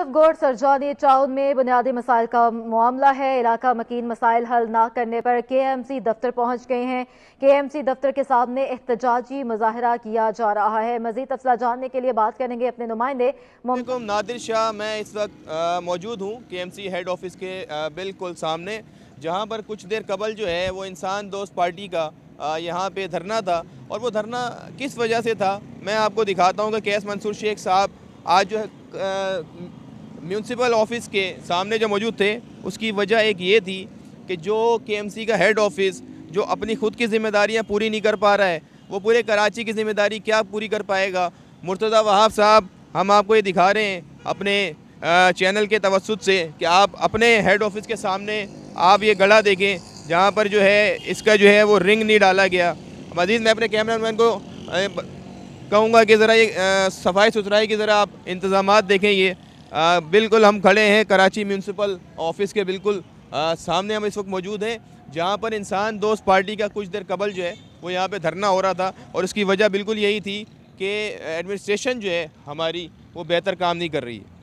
of गोड Sarjani town में बुनियादी मसाइल का मामला है इलाका मकीन मसाइल हल न करने पर के एम सी दफ्तर पहुंच गए हैं के एम सी दफ्तर के सामने एहतजाजी मुजाहरा किया जा रहा है मजीद तफसला जानने के लिए बात करेंगे अपने नुमाइंदे नादिर शाह मैं इस वक्त मौजूद हूँ के एम सी हेड ऑफिस के आ, बिल्कुल सामने जहाँ पर कुछ देर कबल जो है वो इंसान दोस्त पार्टी का यहाँ पे धरना था और वो धरना किस वजह से था मैं आपको दिखाता हूँ कि कैस मंसूर शेख साहब आज जो है म्यूनसिपल ऑफिस के सामने जो मौजूद थे उसकी वजह एक ये थी कि जो के का हेड ऑफिस जो अपनी खुद की जिम्मेदारियाँ पूरी नहीं कर पा रहा है वो पूरे कराची की जिम्मेदारी क्या पूरी कर पाएगा मुर्तज़ा वहाब साहब हम आपको ये दिखा रहे हैं अपने चैनल के तवसत से कि आप अपने हेड ऑफिस के सामने आप ये गला देखें जहाँ पर जो है इसका जो है वो रिंग नहीं डाला गया मज़ीद मैं अपने कैमरा मैन को कहूँगा कि ज़रा ये सफाई सुथराई की ज़रा आप इंतज़ाम देखें ये बिल्कुल हम खड़े हैं कराची म्यूनसिपल ऑफिस के बिल्कुल आ, सामने हम इस वक्त मौजूद हैं जहाँ पर इंसान दोस्त पार्टी का कुछ देर कबल जो है वो यहाँ पे धरना हो रहा था और इसकी वजह बिल्कुल यही थी कि एडमिनिस्ट्रेशन जो है हमारी वो बेहतर काम नहीं कर रही है